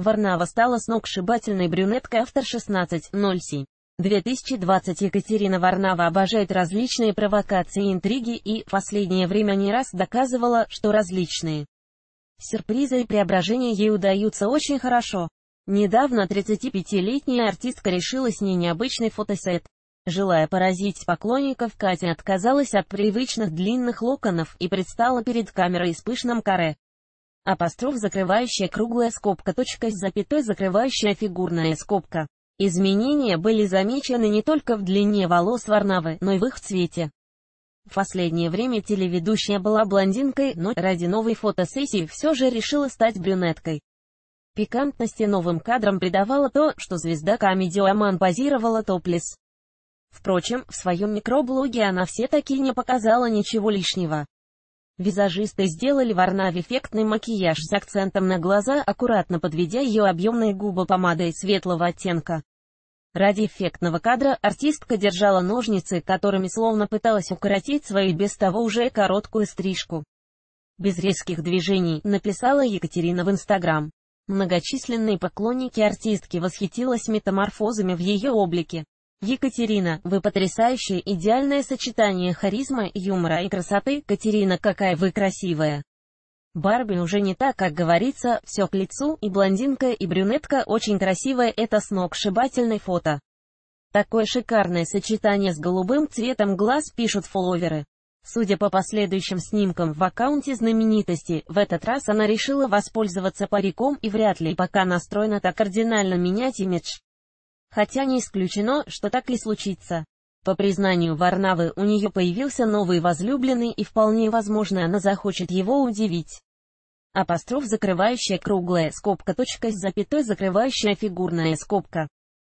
Варнава стала сногсшибательной брюнеткой автор 16.07. 2020 Екатерина Варнава обожает различные провокации и интриги и, в последнее время не раз доказывала, что различные сюрпризы и преображения ей удаются очень хорошо. Недавно 35-летняя артистка решила с ней необычный фотосет. Желая поразить поклонников, Катя отказалась от привычных длинных локонов и предстала перед камерой с пышным каре апостроф закрывающая круглая скобка точка с запятой закрывающая фигурная скобка. Изменения были замечены не только в длине волос Варнавы, но и в их цвете. В последнее время телеведущая была блондинкой, но ради новой фотосессии все же решила стать брюнеткой. Пикантности новым кадрам придавало то, что звезда Comedy Аман позировала топлес. Впрочем, в своем микроблоге она все-таки не показала ничего лишнего. Визажисты сделали Варнав эффектный макияж с акцентом на глаза, аккуратно подведя ее объемные губы помадой светлого оттенка. Ради эффектного кадра артистка держала ножницы, которыми словно пыталась укоротить свою без того уже короткую стрижку. Без резких движений, написала Екатерина в Инстаграм. Многочисленные поклонники артистки восхитилась метаморфозами в ее облике. Екатерина, вы потрясающее идеальное сочетание харизмы, юмора и красоты. Катерина, какая вы красивая. Барби уже не так, как говорится, все к лицу, и блондинка, и брюнетка очень красивая, это сногсшибательное фото. Такое шикарное сочетание с голубым цветом глаз пишут фолловеры. Судя по последующим снимкам в аккаунте знаменитости, в этот раз она решила воспользоваться париком и вряд ли пока настроена так кардинально менять имидж хотя не исключено, что так и случится. По признанию Варнавы у нее появился новый возлюбленный и вполне возможно она захочет его удивить. Апостроф закрывающая круглая скобка точка с запятой закрывающая фигурная скобка.